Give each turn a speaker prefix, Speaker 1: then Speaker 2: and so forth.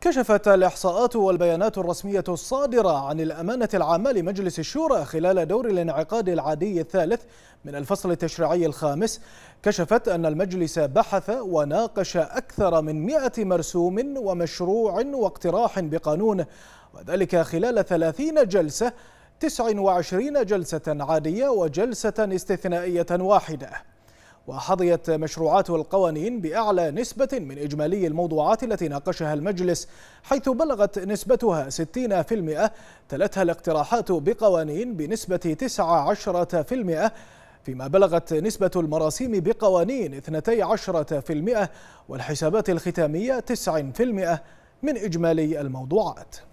Speaker 1: كشفت الإحصاءات والبيانات الرسمية الصادرة عن الأمانة العامة لمجلس الشورى خلال دور الانعقاد العادي الثالث من الفصل التشريعي الخامس كشفت أن المجلس بحث وناقش أكثر من 100 مرسوم ومشروع واقتراح بقانون وذلك خلال 30 جلسة 29 جلسة عادية وجلسة استثنائية واحدة وحظيت مشروعات القوانين بأعلى نسبة من إجمالي الموضوعات التي ناقشها المجلس حيث بلغت نسبتها 60% تلتها الاقتراحات بقوانين بنسبة 19% فيما بلغت نسبة المراسيم بقوانين 12% والحسابات الختامية 9% من إجمالي الموضوعات